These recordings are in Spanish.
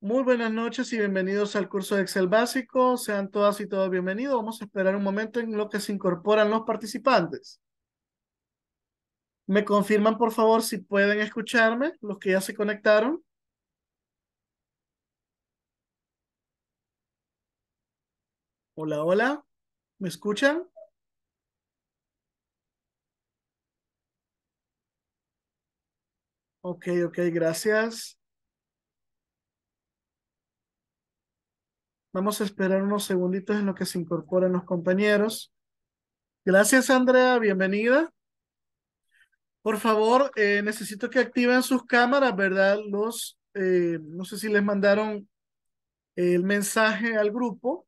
Muy buenas noches y bienvenidos al curso de Excel básico. Sean todas y todos bienvenidos. Vamos a esperar un momento en lo que se incorporan los participantes. Me confirman, por favor, si pueden escucharme, los que ya se conectaron. Hola, hola. ¿Me escuchan? Ok, ok, gracias. Vamos a esperar unos segunditos en lo que se incorporan los compañeros. Gracias, Andrea. Bienvenida. Por favor, eh, necesito que activen sus cámaras, ¿verdad? Los, eh, no sé si les mandaron eh, el mensaje al grupo.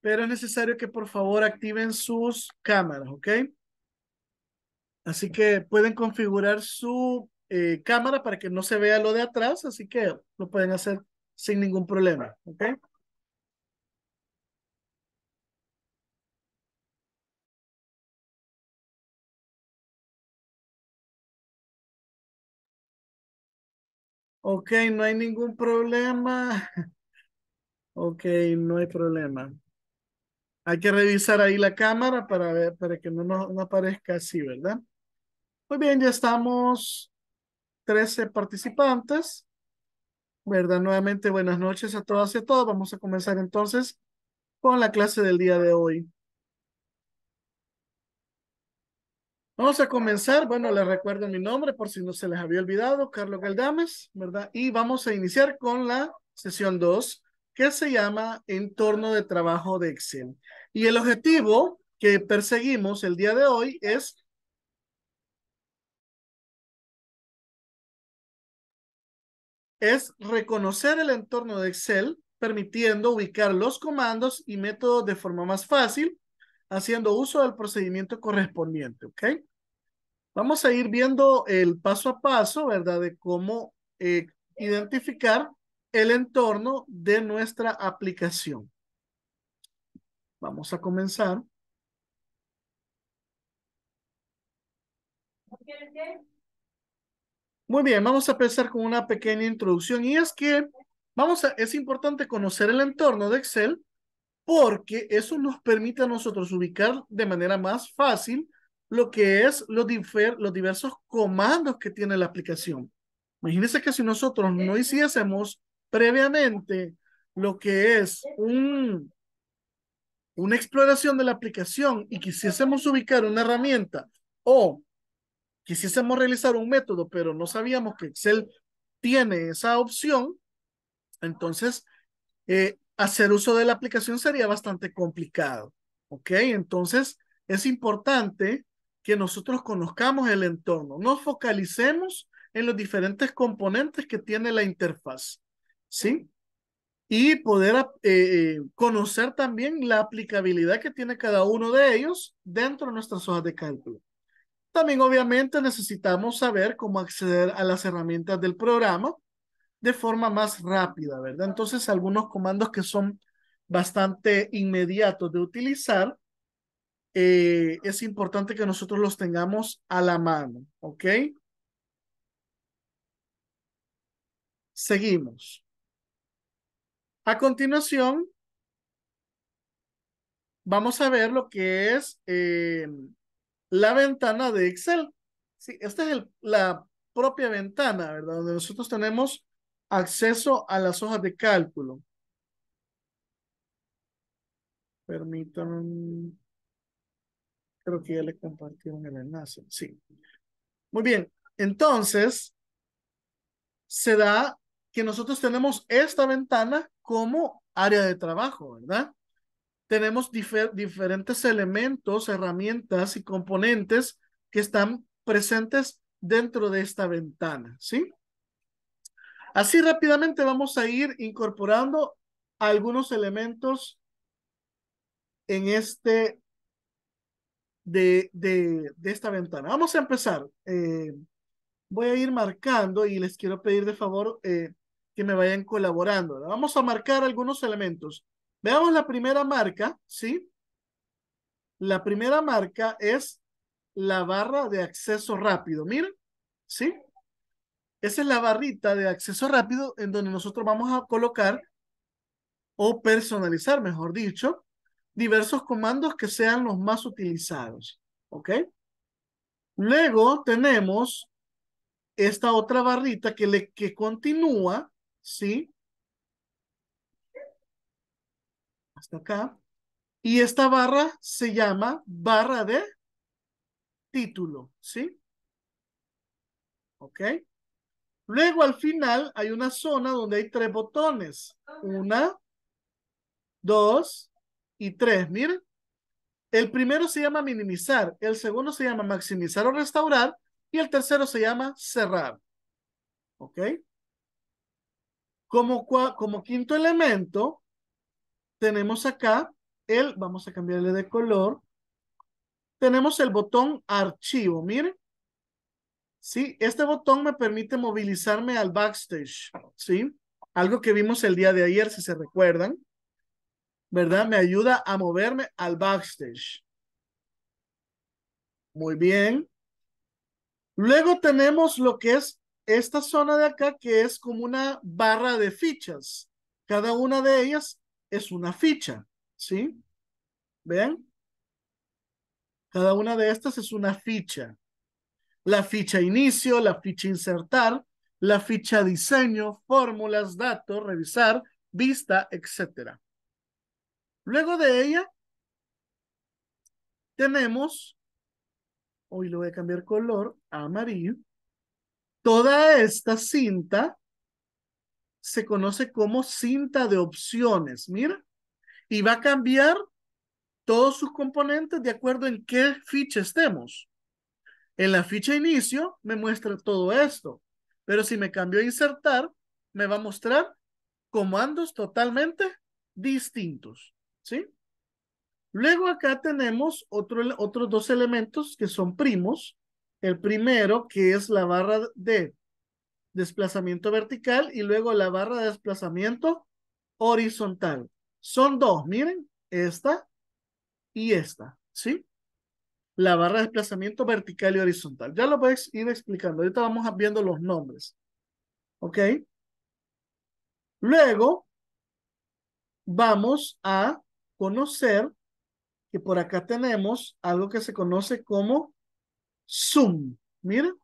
Pero es necesario que por favor activen sus cámaras, ¿ok? Así que pueden configurar su eh, cámara para que no se vea lo de atrás, así que lo pueden hacer sin ningún problema, ¿ok? Ok, no hay ningún problema. Ok, no hay problema. Hay que revisar ahí la cámara para ver, para que no nos no aparezca así, ¿verdad? Muy bien, ya estamos 13 participantes. ¿Verdad? Nuevamente, buenas noches a todas y a todos. Vamos a comenzar entonces con la clase del día de hoy. Vamos a comenzar. Bueno, les recuerdo mi nombre por si no se les había olvidado, Carlos Galdames, ¿verdad? Y vamos a iniciar con la sesión 2, que se llama Entorno de Trabajo de Excel. Y el objetivo que perseguimos el día de hoy es es reconocer el entorno de Excel, permitiendo ubicar los comandos y métodos de forma más fácil, haciendo uso del procedimiento correspondiente, ¿ok? Vamos a ir viendo el paso a paso, ¿verdad? De cómo eh, identificar el entorno de nuestra aplicación. Vamos a comenzar. ¿Qué, muy bien, vamos a empezar con una pequeña introducción y es que vamos a, es importante conocer el entorno de Excel porque eso nos permite a nosotros ubicar de manera más fácil lo que es los, los diversos comandos que tiene la aplicación. Imagínense que si nosotros no hiciésemos previamente lo que es un, una exploración de la aplicación y quisiésemos ubicar una herramienta o quisiésemos realizar un método, pero no sabíamos que Excel tiene esa opción, entonces eh, hacer uso de la aplicación sería bastante complicado. ¿Ok? Entonces es importante que nosotros conozcamos el entorno, nos focalicemos en los diferentes componentes que tiene la interfaz. ¿Sí? Y poder eh, eh, conocer también la aplicabilidad que tiene cada uno de ellos dentro de nuestras hojas de cálculo. También obviamente necesitamos saber cómo acceder a las herramientas del programa de forma más rápida, ¿verdad? Entonces, algunos comandos que son bastante inmediatos de utilizar, eh, es importante que nosotros los tengamos a la mano, ¿ok? Seguimos. A continuación, vamos a ver lo que es eh, la ventana de Excel. Sí, esta es la propia ventana, ¿verdad? Donde nosotros tenemos acceso a las hojas de cálculo. Permítanme. Creo que ya le compartieron el enlace. Sí. Muy bien. Entonces, se da que nosotros tenemos esta ventana como área de trabajo, ¿verdad? tenemos diferentes elementos, herramientas y componentes que están presentes dentro de esta ventana, ¿sí? Así rápidamente vamos a ir incorporando algunos elementos en este de, de, esta ventana. Vamos a empezar. Eh, voy a ir marcando y les quiero pedir de favor eh, que me vayan colaborando. Vamos a marcar algunos elementos. Veamos la primera marca, ¿sí? La primera marca es la barra de acceso rápido. Miren, ¿sí? Esa es la barrita de acceso rápido en donde nosotros vamos a colocar o personalizar, mejor dicho, diversos comandos que sean los más utilizados. ¿Ok? Luego tenemos esta otra barrita que, le, que continúa, ¿sí? hasta acá. Y esta barra se llama barra de título, ¿sí? ¿Ok? Luego al final hay una zona donde hay tres botones. Una, dos y tres. Miren. El primero se llama minimizar, el segundo se llama maximizar o restaurar y el tercero se llama cerrar. ¿Ok? Como, como quinto elemento, tenemos acá el, vamos a cambiarle de color, tenemos el botón archivo, miren. Sí, este botón me permite movilizarme al backstage, ¿sí? Algo que vimos el día de ayer, si se recuerdan, ¿verdad? Me ayuda a moverme al backstage. Muy bien. Luego tenemos lo que es esta zona de acá, que es como una barra de fichas. Cada una de ellas es una ficha, ¿sí? ¿Vean? Cada una de estas es una ficha. La ficha inicio, la ficha insertar, la ficha diseño, fórmulas, datos, revisar, vista, etc. Luego de ella, tenemos, hoy lo voy a cambiar color a amarillo, toda esta cinta se conoce como cinta de opciones, mira, y va a cambiar todos sus componentes de acuerdo en qué ficha estemos. En la ficha inicio me muestra todo esto, pero si me cambio a insertar, me va a mostrar comandos totalmente distintos, ¿sí? Luego acá tenemos otro, otros dos elementos que son primos. El primero que es la barra de desplazamiento vertical y luego la barra de desplazamiento horizontal. Son dos, miren, esta y esta, ¿sí? La barra de desplazamiento vertical y horizontal. Ya lo voy a ir explicando. Ahorita vamos viendo los nombres. ¿Ok? Luego, vamos a conocer que por acá tenemos algo que se conoce como zoom. Miren,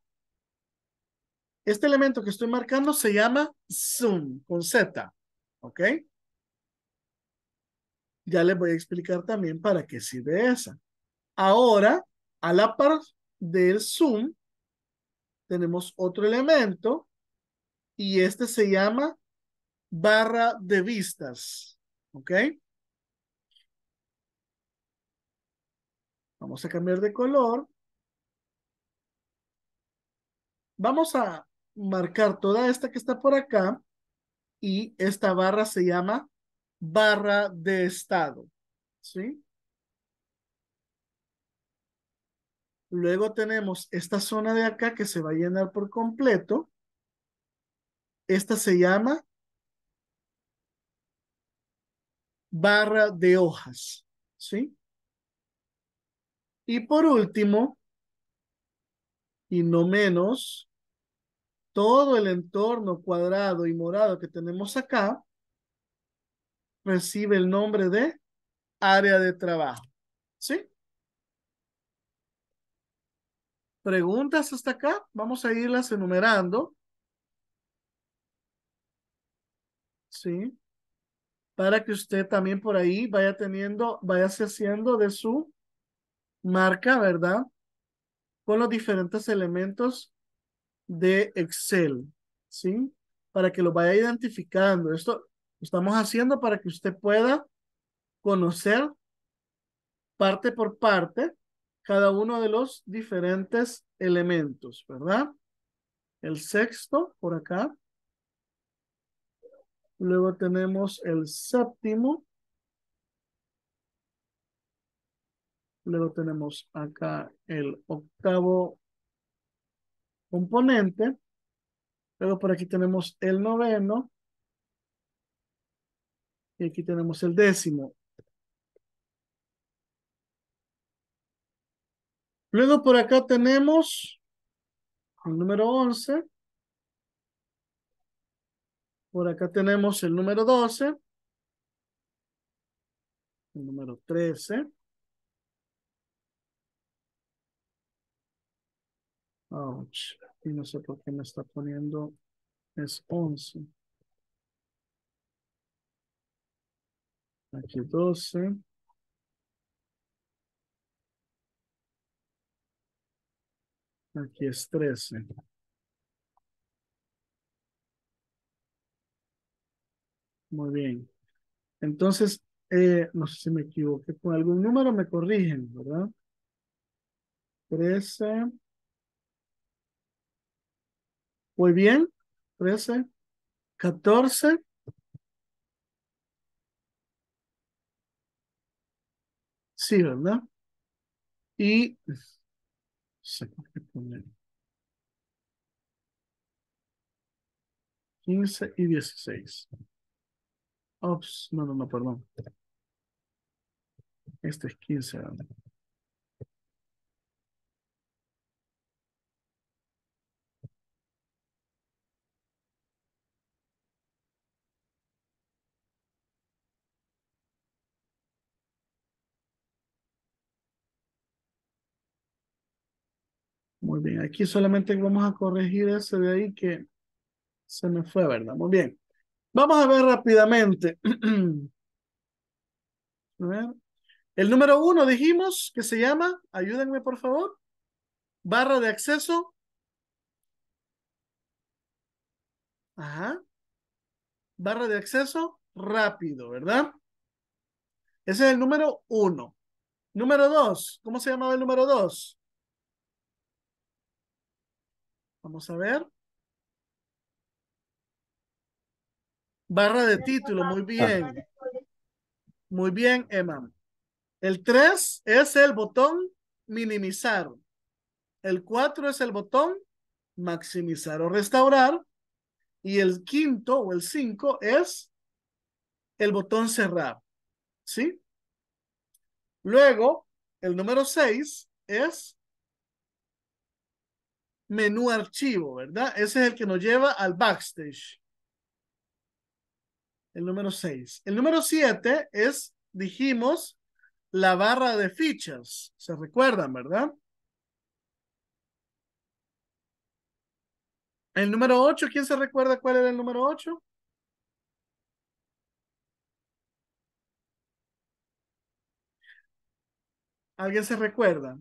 este elemento que estoy marcando se llama zoom, con Z, ¿ok? Ya les voy a explicar también para qué sirve esa. Ahora, a la par del zoom, tenemos otro elemento y este se llama barra de vistas, ¿ok? Vamos a cambiar de color. Vamos a marcar toda esta que está por acá y esta barra se llama barra de estado. ¿Sí? Luego tenemos esta zona de acá que se va a llenar por completo. Esta se llama barra de hojas. ¿Sí? Y por último, y no menos, todo el entorno cuadrado y morado que tenemos acá recibe el nombre de área de trabajo. ¿Sí? Preguntas hasta acá. Vamos a irlas enumerando. ¿Sí? Para que usted también por ahí vaya teniendo, vaya haciendo de su marca, ¿verdad? Con los diferentes elementos de Excel, ¿sí? Para que lo vaya identificando. Esto lo estamos haciendo para que usted pueda conocer parte por parte cada uno de los diferentes elementos, ¿verdad? El sexto por acá. Luego tenemos el séptimo. Luego tenemos acá el octavo componente. Luego por aquí tenemos el noveno. Y aquí tenemos el décimo. Luego por acá tenemos el número once Por acá tenemos el número doce El número trece Ouch. Y no sé por qué me está poniendo. Es 11. Aquí doce. Aquí es trece. Muy bien. Entonces, eh, no sé si me equivoqué con algún número, me corrigen, ¿verdad? Trece. Muy bien. 13, 14. Sí, ¿verdad? Y... Se poner. 15 y 16. Ops, no, no, no, perdón. Este es 15. ¿verdad? bien, aquí solamente vamos a corregir ese de ahí que se me fue, ¿verdad? Muy bien. Vamos a ver rápidamente. El número uno dijimos que se llama, ayúdenme por favor, barra de acceso. Ajá. Barra de acceso rápido, ¿verdad? Ese es el número uno. Número dos, ¿cómo se llamaba el número dos? Vamos a ver. Barra de título, muy bien. Muy bien, Emma. El 3 es el botón minimizar. El 4 es el botón maximizar o restaurar. Y el quinto o el 5 es el botón cerrar. ¿Sí? Luego, el número 6 es menú archivo, ¿verdad? Ese es el que nos lleva al backstage. El número 6. El número 7 es, dijimos, la barra de fichas. ¿Se recuerdan, verdad? El número 8, ¿quién se recuerda cuál era el número 8? ¿Alguien se recuerda?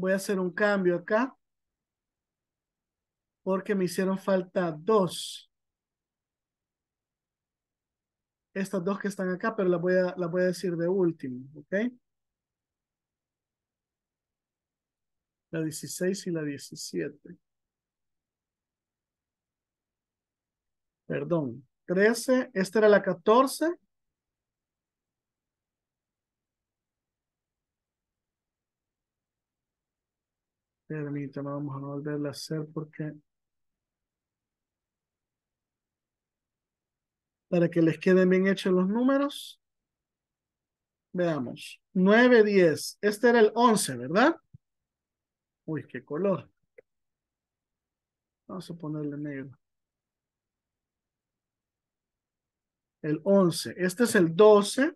Voy a hacer un cambio acá porque me hicieron falta dos. Estas dos que están acá, pero las voy a, voy a decir de último, ¿ok? La 16 y la 17. Perdón, 13, esta era la 14 Permítame, vamos a volverla a hacer porque para que les queden bien hechos los números. Veamos. 9, 10. Este era el 11, ¿verdad? Uy, qué color. Vamos a ponerle negro. El 11. Este es el 12.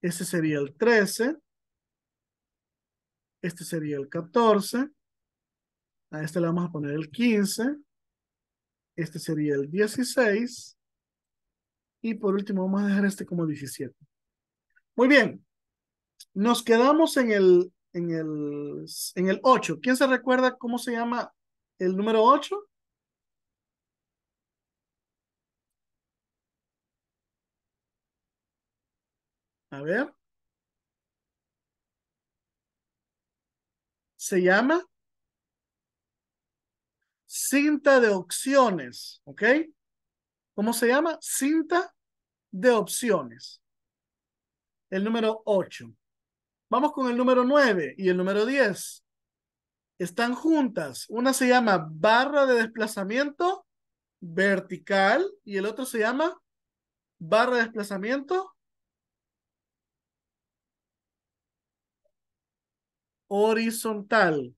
Este sería el 13. Este sería el 14. A este le vamos a poner el 15. Este sería el 16. Y por último vamos a dejar este como 17. Muy bien. Nos quedamos en el, en el, 8. ¿Quién se recuerda cómo se llama el número 8? A ver. se llama cinta de opciones, ¿ok? ¿Cómo se llama? Cinta de opciones. El número 8. Vamos con el número 9 y el número 10. Están juntas. Una se llama barra de desplazamiento vertical y el otro se llama barra de desplazamiento horizontal.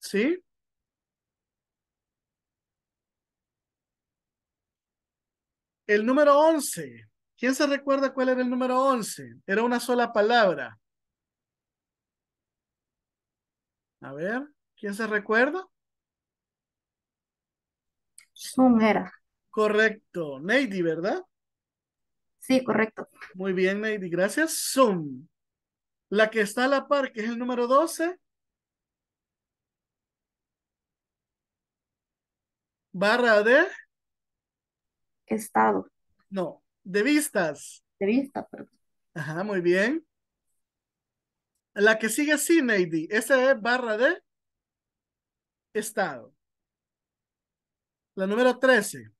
¿Sí? El número 11. ¿Quién se recuerda cuál era el número 11? Era una sola palabra. A ver, ¿quién se recuerda? sumera Correcto. Neidy, ¿verdad? Sí, correcto. Muy bien, Lady, gracias. Zoom. La que está a la par, que es el número 12. Barra de. Estado. No, de vistas. De vista, perdón. Ajá, muy bien. La que sigue sí, Lady. Esa es barra de. Estado. La número 13.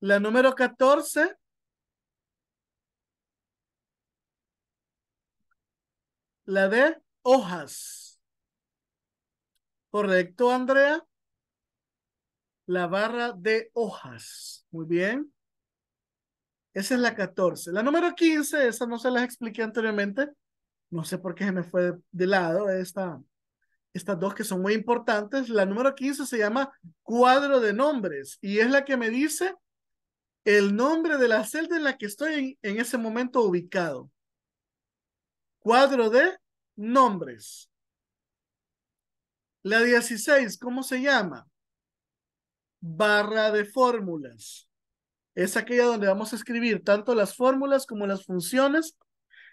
La número 14. La de hojas. Correcto, Andrea. La barra de hojas. Muy bien. Esa es la 14. La número 15, esa no se las expliqué anteriormente. No sé por qué se me fue de, lado esta, estas dos que son muy importantes. La número 15 se llama cuadro de nombres y es la que me dice el nombre de la celda en la que estoy en, ese momento ubicado. Cuadro de nombres. La 16, ¿cómo se llama? Barra de fórmulas. Es aquella donde vamos a escribir tanto las fórmulas como las funciones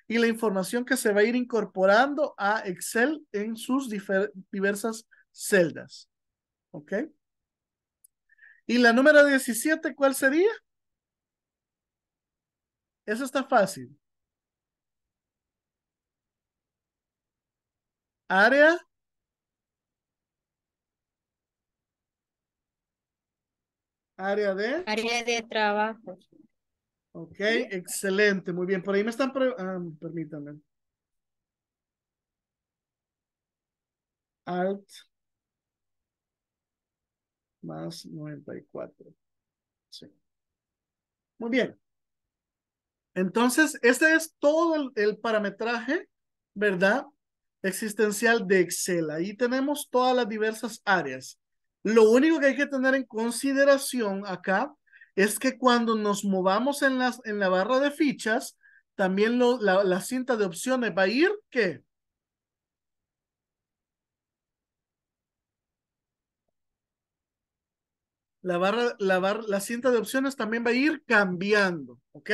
y la información que se va a ir incorporando a Excel en sus diversas celdas. ¿Ok? Y la número 17, ¿cuál sería? Eso está fácil. Área. Área de. Área de trabajo. okay excelente, muy bien. Por ahí me están, ah, permítanme. Alt más 94. Sí. Muy bien. Entonces, este es todo el, parametraje, ¿verdad? Existencial de Excel. Ahí tenemos todas las diversas áreas. Lo único que hay que tener en consideración acá es que cuando nos movamos en, en la barra de fichas, también la, cinta de opciones va a ir, ¿qué? La, la cinta de opciones también va a ir cambiando, ¿ok?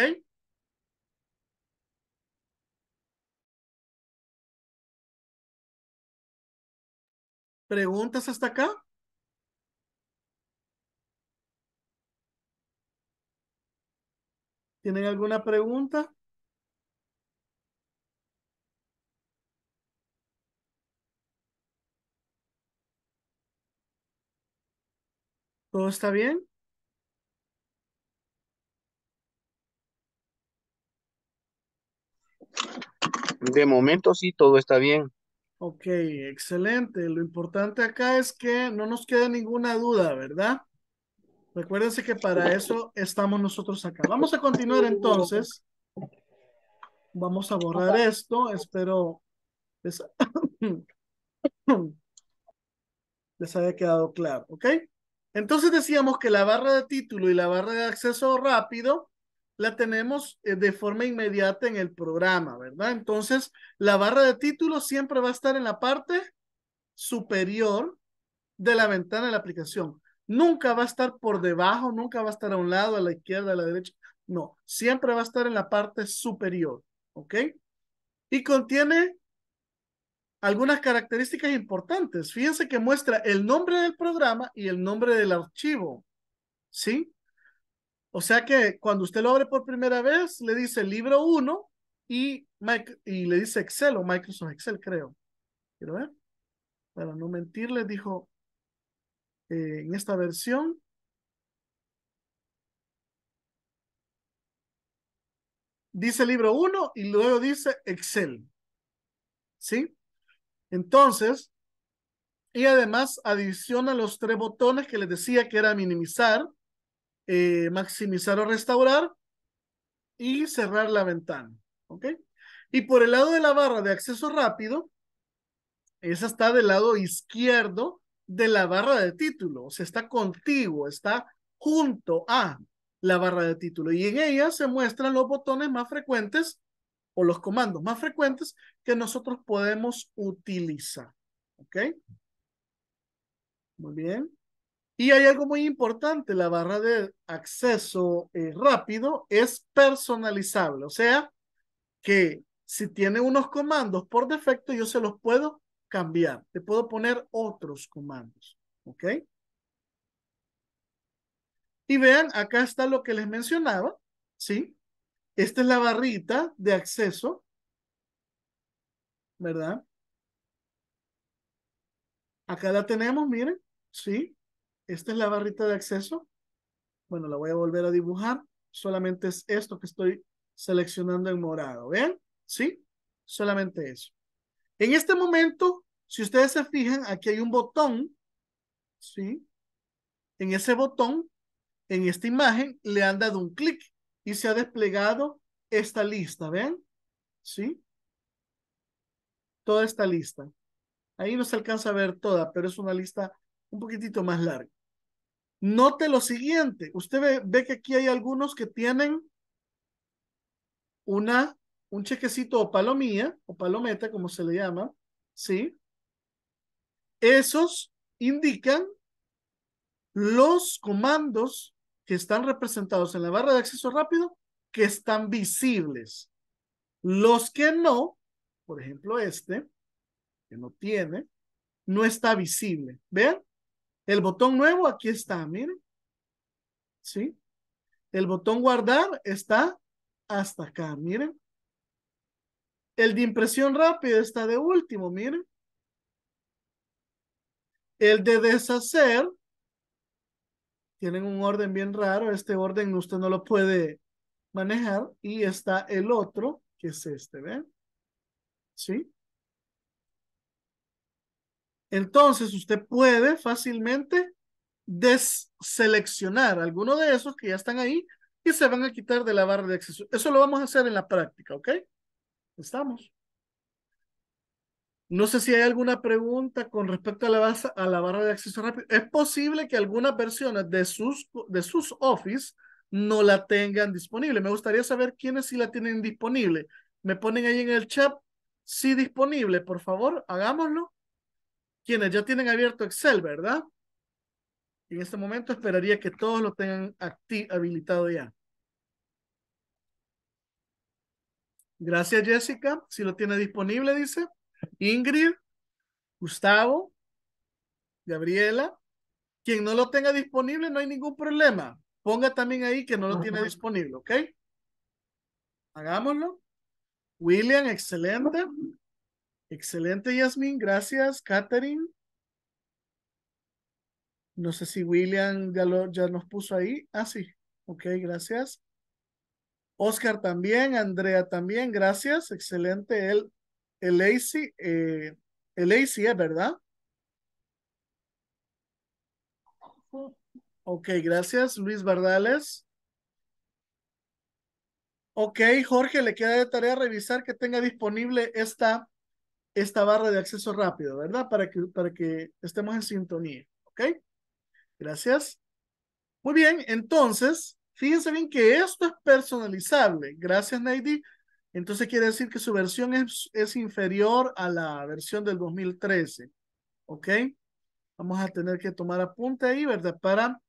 ¿Preguntas hasta acá? ¿Tienen alguna pregunta? ¿Todo está bien? De momento sí, todo está bien. Ok, excelente. Lo importante acá es que no nos quede ninguna duda, ¿verdad? Recuérdense que para eso estamos nosotros acá. Vamos a continuar entonces. Vamos a borrar esto. Espero les, les haya quedado claro, ¿ok? Entonces decíamos que la barra de título y la barra de acceso rápido la tenemos eh, de forma inmediata en el programa, ¿verdad? Entonces, la barra de título siempre va a estar en la parte superior de la ventana de la aplicación. Nunca va a estar por debajo, nunca va a estar a un lado, a la izquierda, a la derecha. No, siempre va a estar en la parte superior, ¿ok? Y contiene algunas características importantes. Fíjense que muestra el nombre del programa y el nombre del archivo, ¿sí? O sea que cuando usted lo abre por primera vez, le dice libro 1 y, y, le dice Excel o Microsoft Excel, creo. Quiero ver. Para no mentir, le dijo eh, en esta versión. Dice libro 1 y luego dice Excel. ¿Sí? Entonces, y además adiciona los tres botones que les decía que era minimizar, eh, maximizar o restaurar y cerrar la ventana. ¿Ok? Y por el lado de la barra de acceso rápido, esa está del lado izquierdo de la barra de título, o sea, está contigo, está junto a la barra de título. Y en ella se muestran los botones más frecuentes o los comandos más frecuentes que nosotros podemos utilizar. ¿Ok? Muy bien. Y hay algo muy importante, la barra de acceso eh, rápido es personalizable, o sea, que si tiene unos comandos por defecto, yo se los puedo cambiar, le puedo poner otros comandos, ¿ok? Y vean, acá está lo que les mencionaba, ¿sí? Esta es la barrita de acceso, ¿verdad? Acá la tenemos, miren, ¿sí? Esta es la barrita de acceso. Bueno, la voy a volver a dibujar. Solamente es esto que estoy seleccionando en morado. ¿Ven? ¿Sí? Solamente eso. En este momento, si ustedes se fijan, aquí hay un botón. ¿Sí? En ese botón, en esta imagen, le han dado un clic y se ha desplegado esta lista. ¿Ven? ¿Sí? Toda esta lista. Ahí no se alcanza a ver toda, pero es una lista un poquitito más larga. Note lo siguiente, usted ve, que aquí hay algunos que tienen una, un chequecito o palomía, o palometa, como se le llama, ¿sí? Esos indican los comandos que están representados en la barra de acceso rápido que están visibles. Los que no, por ejemplo este, que no tiene, no está visible. ¿Vean? El botón nuevo aquí está, miren. ¿Sí? El botón guardar está hasta acá, miren. El de impresión rápida está de último, miren. El de deshacer, tienen un orden bien raro, este orden usted no lo puede manejar. Y está el otro, que es este, ¿ven? ¿Sí? Entonces usted puede fácilmente deseleccionar alguno de esos que ya están ahí y se van a quitar de la barra de acceso. Eso lo vamos a hacer en la práctica, ¿ok? Estamos. No sé si hay alguna pregunta con respecto a la, a la barra de acceso rápido. Es posible que algunas versiones de sus, de sus Office no la tengan disponible. Me gustaría saber quiénes sí la tienen disponible. Me ponen ahí en el chat, sí disponible, por favor, hagámoslo. Quienes ya tienen abierto Excel, ¿verdad? en este momento esperaría que todos lo tengan habilitado ya. Gracias, Jessica. Si lo tiene disponible, dice. Ingrid, Gustavo, Gabriela. Quien no lo tenga disponible, no hay ningún problema. Ponga también ahí que no lo tiene disponible, ¿ok? Hagámoslo. William, excelente. Excelente, Yasmin. Gracias, Katherine. No sé si William ya, ya nos puso ahí. Ah, sí. Ok, gracias. Oscar también, Andrea también, gracias. Excelente. El, el AC, eh, el ¿eh? ¿verdad? Ok, gracias. Luis Bardales. Ok, Jorge, le queda de tarea revisar que tenga disponible esta esta barra de acceso rápido, ¿verdad? Para que, para que estemos en sintonía, ¿ok? Gracias. Muy bien, entonces, fíjense bien que esto es personalizable. Gracias, Neidi. Entonces quiere decir que su versión es, es inferior a la versión del 2013, ¿ok? Vamos a tener que tomar apunte ahí, ¿verdad? Para,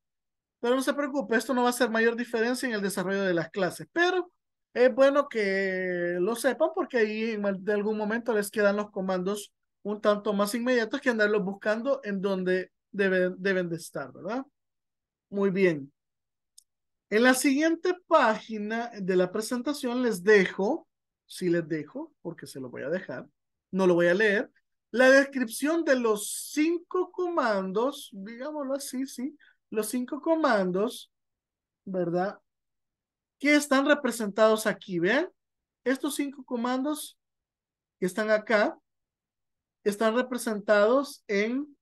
pero no se preocupe, esto no va a ser mayor diferencia en el desarrollo de las clases, pero es bueno que lo sepan porque ahí de algún momento les quedan los comandos un tanto más inmediatos que andarlos buscando en donde deben, deben de estar, ¿verdad? Muy bien. En la siguiente página de la presentación les dejo, si les dejo, porque se lo voy a dejar, no lo voy a leer, la descripción de los cinco comandos, digámoslo así, sí, los cinco comandos, ¿verdad? ¿Qué están representados aquí, vean, estos cinco comandos que están acá, están representados en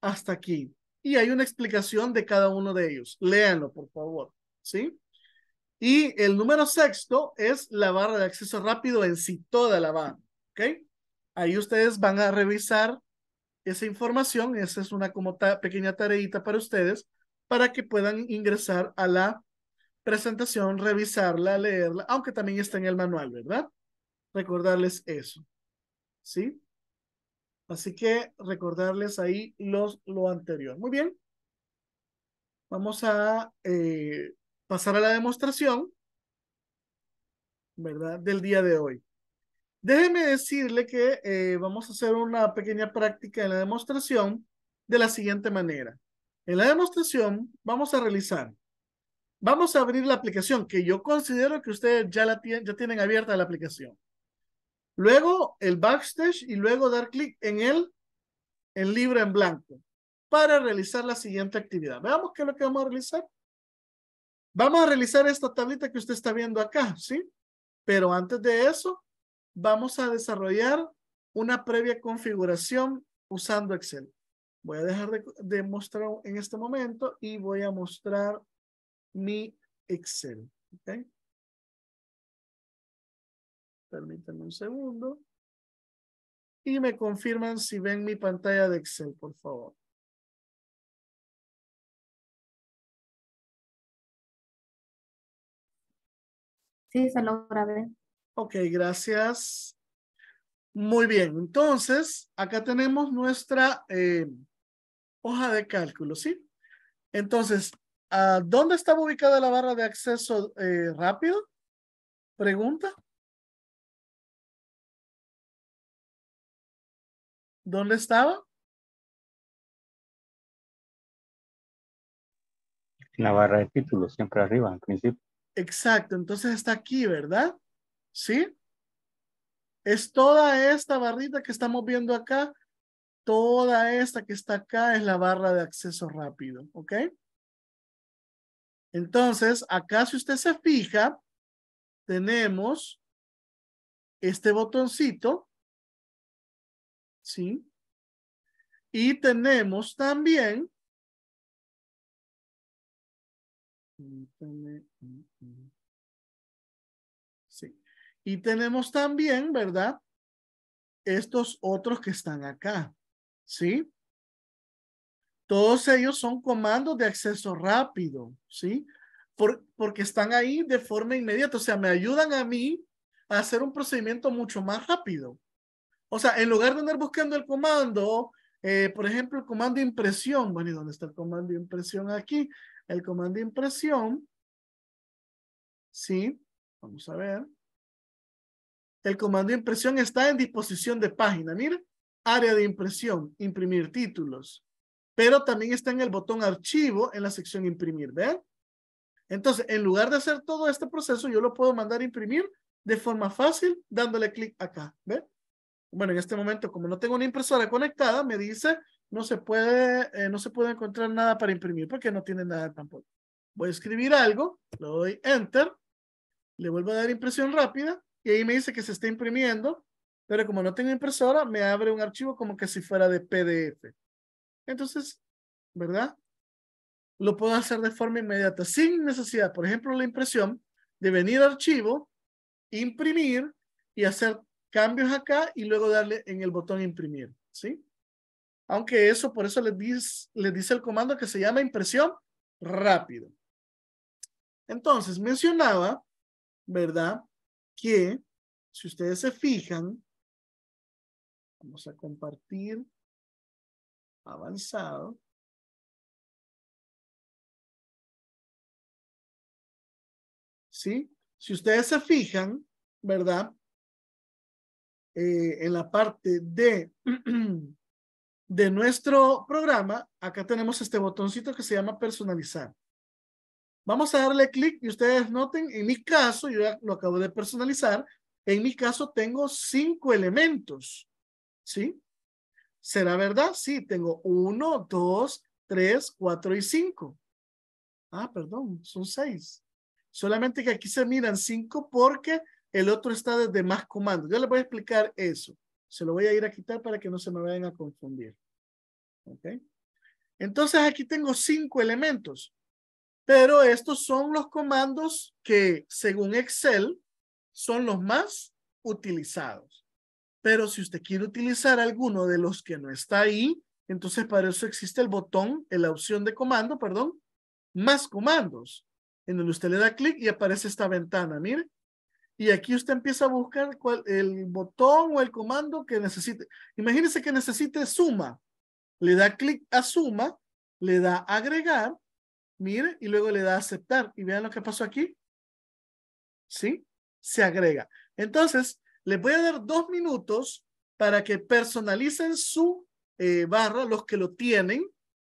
hasta aquí. Y hay una explicación de cada uno de ellos. Léanlo, por favor. ¿Sí? Y el número sexto es la barra de acceso rápido en sí, toda la barra. ¿Ok? Ahí ustedes van a revisar esa información. Esa es una como pequeña tareita para ustedes para que puedan ingresar a la presentación, revisarla, leerla, aunque también está en el manual, ¿verdad? Recordarles eso. ¿Sí? Así que recordarles ahí los, lo anterior. Muy bien. Vamos a eh, pasar a la demostración, ¿verdad? Del día de hoy. Déjeme decirle que eh, vamos a hacer una pequeña práctica en la demostración de la siguiente manera. En la demostración vamos a realizar vamos a abrir la aplicación, que yo considero que ustedes ya la tienen, ya tienen abierta la aplicación. Luego el backstage y luego dar clic en el en libro en blanco para realizar la siguiente actividad. Veamos qué es lo que vamos a realizar. Vamos a realizar esta tablita que usted está viendo acá, ¿sí? Pero antes de eso, vamos a desarrollar una previa configuración usando Excel. Voy a dejar de, de mostrar en este momento y voy a mostrar mi Excel. Permítanme un segundo. Y me confirman si ven mi pantalla de Excel, por favor. Sí, se logra ver. Ok, gracias. Muy bien, entonces acá tenemos nuestra eh, hoja de cálculo, ¿sí? Entonces, Ah, ¿Dónde estaba ubicada la barra de acceso eh, rápido? Pregunta. ¿Dónde estaba? La barra de títulos, siempre arriba, al principio. Exacto, entonces está aquí, ¿verdad? ¿Sí? Es toda esta barrita que estamos viendo acá, toda esta que está acá es la barra de acceso rápido, ¿ok? Entonces, acá si usted se fija, tenemos este botoncito, ¿sí? Y tenemos también, sí, y tenemos también, ¿verdad? Estos otros que están acá, ¿sí? Todos ellos son comandos de acceso rápido, ¿sí? porque están ahí de forma inmediata, o sea, me ayudan a mí a hacer un procedimiento mucho más rápido. O sea, en lugar de andar buscando el comando, eh, por ejemplo, el comando impresión, bueno, ¿y dónde está el comando de impresión aquí? El comando impresión, sí, vamos a ver. El comando impresión está en disposición de página, mira, área de impresión, imprimir títulos pero también está en el botón archivo en la sección imprimir, ¿ven? Entonces, en lugar de hacer todo este proceso, yo lo puedo mandar a imprimir de forma fácil dándole clic acá, ¿ven? Bueno, en este momento, como no tengo una impresora conectada, me dice no se puede, eh, no se puede encontrar nada para imprimir porque no tiene nada tampoco. Voy a escribir algo, le doy enter, le vuelvo a dar impresión rápida y ahí me dice que se está imprimiendo, pero como no tengo impresora, me abre un archivo como que si fuera de PDF. Entonces, ¿verdad? Lo puedo hacer de forma inmediata, sin necesidad, por ejemplo, la impresión, de venir a archivo, imprimir y hacer cambios acá y luego darle en el botón imprimir, ¿sí? Aunque eso, por eso les dice, les dice el comando que se llama impresión rápido. Entonces, mencionaba, ¿verdad? Que si ustedes se fijan, vamos a compartir avanzado, ¿sí? Si ustedes se fijan, ¿verdad? Eh, en la parte de, de nuestro programa, acá tenemos este botoncito que se llama personalizar. Vamos a darle clic y ustedes noten, en mi caso, yo ya lo acabo de personalizar, en mi caso tengo cinco elementos, ¿sí? ¿Será verdad? Sí, tengo uno, dos, tres, cuatro y cinco. Ah, perdón, son seis. Solamente que aquí se miran cinco porque el otro está desde más comandos. Yo les voy a explicar eso. Se lo voy a ir a quitar para que no se me vayan a confundir. Entonces aquí tengo cinco elementos. Pero estos son los comandos que, según Excel, son los más utilizados. Pero si usted quiere utilizar alguno de los que no está ahí, entonces para eso existe el botón, la opción de comando, perdón, más comandos, en donde usted le da clic y aparece esta ventana, mire. Y aquí usted empieza a buscar el botón o el comando que necesite. Imagínese que necesite suma. Le da clic a suma, le da agregar, mire, y luego le da aceptar. Y vean lo que pasó aquí. ¿Sí? Se agrega. Entonces, les voy a dar dos minutos para que personalicen su eh, barra, los que lo tienen,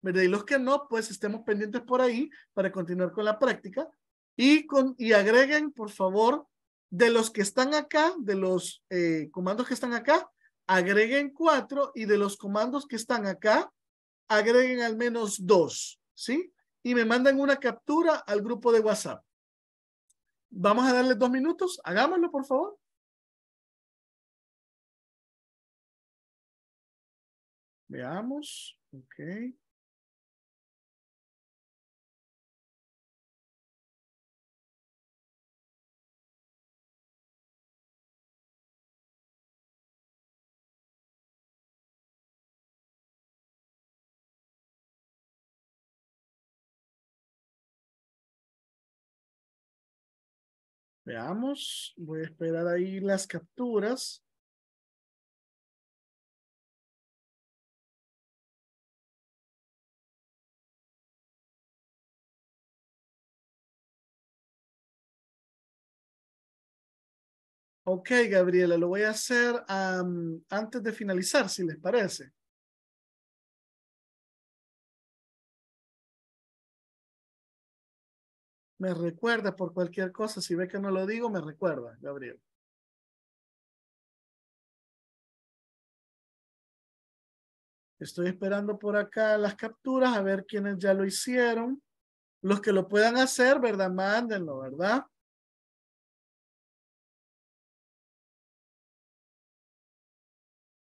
¿verdad? Y los que no, pues estemos pendientes por ahí para continuar con la práctica. Y, con, y agreguen, por favor, de los que están acá, de los eh, comandos que están acá, agreguen cuatro y de los comandos que están acá, agreguen al menos dos, ¿sí? Y me mandan una captura al grupo de WhatsApp. Vamos a darle dos minutos, hagámoslo, por favor. Veamos. Ok. Veamos, voy a esperar ahí las capturas. Ok, Gabriela, lo voy a hacer antes de finalizar, si les parece. Me recuerda por cualquier cosa. Si ve que no lo digo, me recuerda, Gabriela. Estoy esperando por acá las capturas, a ver quiénes ya lo hicieron. Los que lo puedan hacer, ¿verdad? Mándenlo, ¿verdad?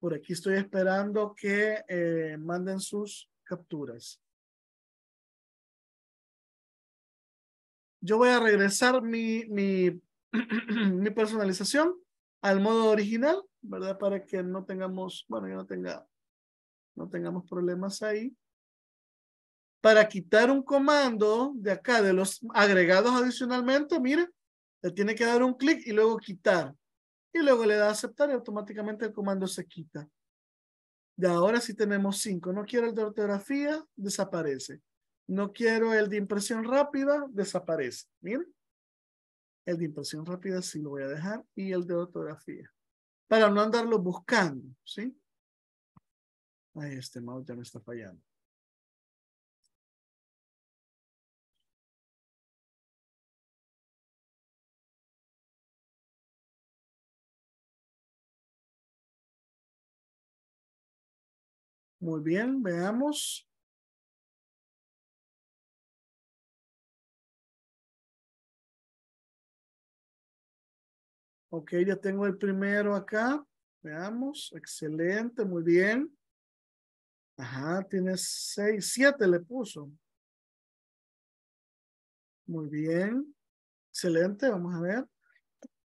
Por aquí estoy esperando que eh, manden sus capturas. Yo voy a regresar mi, mi, personalización al modo original, ¿verdad? Para que no tengamos, bueno, yo no tenga, no tengamos problemas ahí. Para quitar un comando de acá, de los agregados adicionalmente, mire, le tiene que dar un clic y luego quitar y luego le da a aceptar y automáticamente el comando se quita. De ahora sí tenemos cinco. No quiero el de ortografía, desaparece. No quiero el de impresión rápida, desaparece. Miren, el de impresión rápida sí lo voy a dejar y el de ortografía. Para no andarlo buscando, ¿sí? este mouse ya me está fallando. Muy bien, veamos. Ok, ya tengo el primero acá. Veamos, excelente, muy bien. Ajá, tiene seis, siete le puso. Muy bien, excelente, vamos a ver.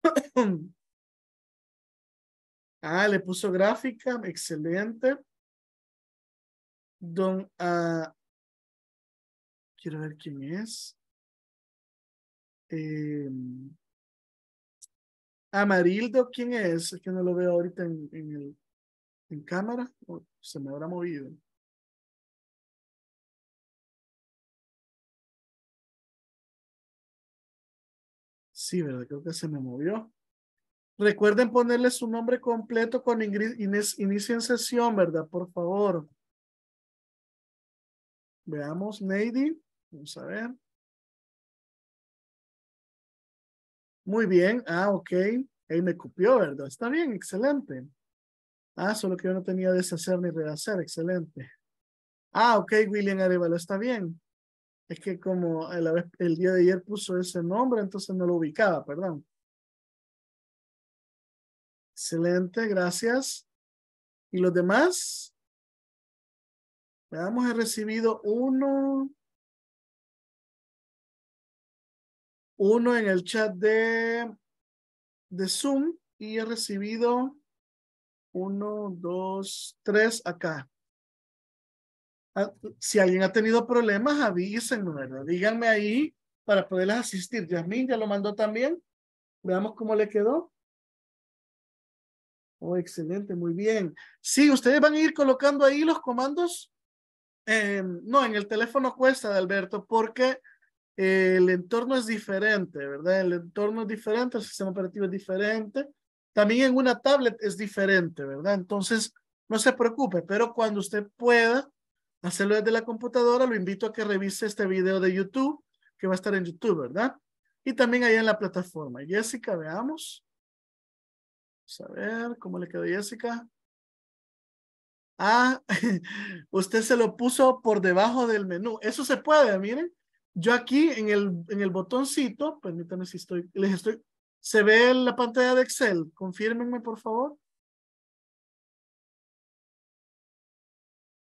ah, le puso gráfica, excelente. Don, ah, quiero ver quién es. Em, Amarildo, ¿quién es? Es que no lo veo ahorita en, en, cámara. se me habrá movido. Sí, ¿verdad? Creo que se me movió. Recuerden ponerle su nombre completo con Inés, En sesión, ¿verdad? Por favor. Veamos, Neidi. Vamos a ver. Muy bien. Ah, ok. Ahí me copió, ¿verdad? Está bien, excelente. Ah, solo que yo no tenía deshacer ni rehacer. Excelente. Ah, ok, William Arevalo. Está bien. Es que como el, el día de ayer puso ese nombre, entonces no lo ubicaba, perdón. Excelente, gracias. ¿Y los demás? Veamos, he recibido uno. Uno en el chat de, de Zoom y he recibido uno, dos, tres acá. Ah, si alguien ha tenido problemas, avísenme, ¿verdad? Díganme ahí para poderlas asistir. Yasmín ya lo mandó también. Veamos cómo le quedó. Oh, excelente, muy bien. Sí, ustedes van a ir colocando ahí los comandos Em, no, en el teléfono cuesta Alberto porque el entorno es diferente, ¿verdad? El entorno es diferente, el sistema operativo es diferente. También en una tablet es diferente, ¿verdad? Entonces, no se preocupe, pero cuando usted pueda hacerlo desde la computadora, lo invito a que revise este video de YouTube, que va a estar en YouTube, ¿verdad? Y también ahí en la plataforma. Jessica, veamos. Vamos a ver cómo le quedó Jessica. Ah, usted se lo puso por debajo del menú. Eso se puede, miren. Yo aquí en el, en el botoncito, permítanme si estoy, les estoy, se ve en la pantalla de Excel. Confírmenme, por favor.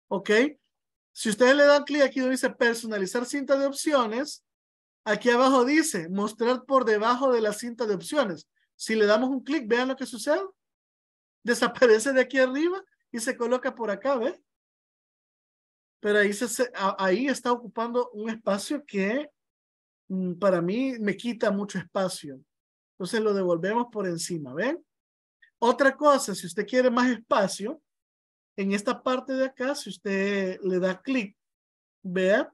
Ok. Si ustedes le dan clic aquí donde dice personalizar cinta de opciones, aquí abajo dice mostrar por debajo de la cinta de opciones. Si le damos un clic, vean lo que sucede. Desaparece de aquí arriba y se coloca por acá, ¿ves? Pero ahí, se, ahí está ocupando un espacio que mm, para mí me quita mucho espacio. Entonces lo devolvemos por encima, ¿ven? Otra cosa, si usted quiere más espacio, en esta parte de acá, si usted le da clic, vea,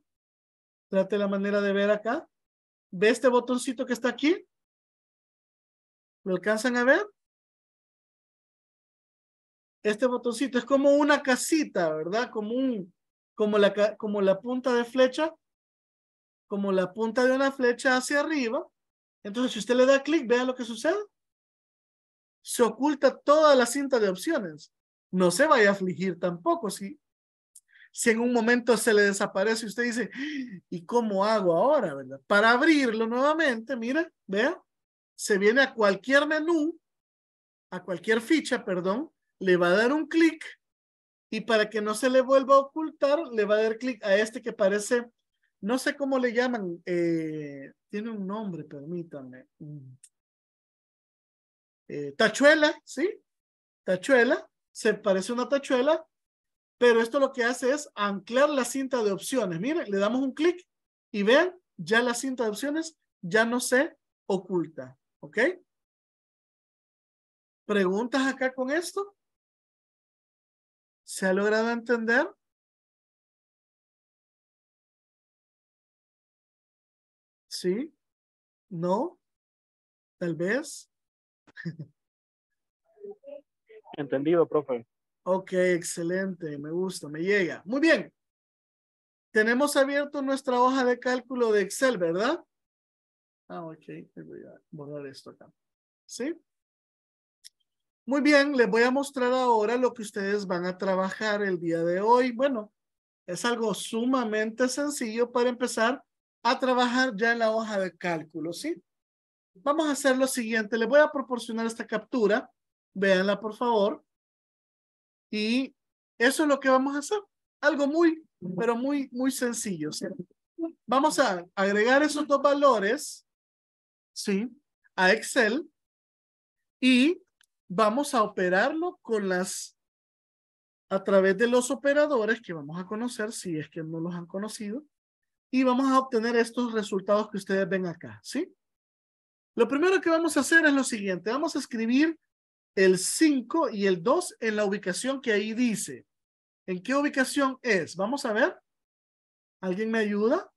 trate la manera de ver acá. ¿Ve este botoncito que está aquí? ¿Lo alcanzan a ver? este botoncito es como una casita, ¿verdad? Como un, como la, como la punta de flecha, como la punta de una flecha hacia arriba. Entonces, si usted le da clic, vea lo que sucede. Se oculta toda la cinta de opciones. No se vaya a afligir tampoco si, si en un momento se le desaparece y usted dice, ¿y cómo hago ahora? ¿verdad? Para abrirlo nuevamente, mira, vea, se viene a cualquier menú, a cualquier ficha, perdón, le va a dar un clic y para que no se le vuelva a ocultar, le va a dar clic a este que parece, no sé cómo le llaman, eh, tiene un nombre, permítanme. Eh, tachuela, ¿sí? Tachuela, se parece a una tachuela, pero esto lo que hace es anclar la cinta de opciones. Miren, le damos un clic y vean, ya la cinta de opciones ya no se oculta, ¿ok? ¿Preguntas acá con esto? ¿Se ha logrado entender? ¿Sí? ¿No? ¿Tal vez? Entendido, profe. Ok, excelente, me gusta, me llega. Muy bien. Tenemos abierto nuestra hoja de cálculo de Excel, ¿verdad? Ah, ok. Voy a borrar esto acá. ¿Sí? Muy bien, les voy a mostrar ahora lo que ustedes van a trabajar el día de hoy. Bueno, es algo sumamente sencillo para empezar a trabajar ya en la hoja de cálculo, ¿sí? Vamos a hacer lo siguiente. Les voy a proporcionar esta captura. Véanla, por favor. Y eso es lo que vamos a hacer. Algo muy, pero muy, muy sencillo, Vamos a agregar esos dos valores, ¿sí? A Excel y vamos a operarlo con las, a través de los operadores que vamos a conocer, si es que no los han conocido, y vamos a obtener estos resultados que ustedes ven acá, ¿sí? Lo primero que vamos a hacer es lo siguiente, vamos a escribir el 5 y el 2 en la ubicación que ahí dice. ¿En qué ubicación es? Vamos a ver. ¿Alguien me ayuda?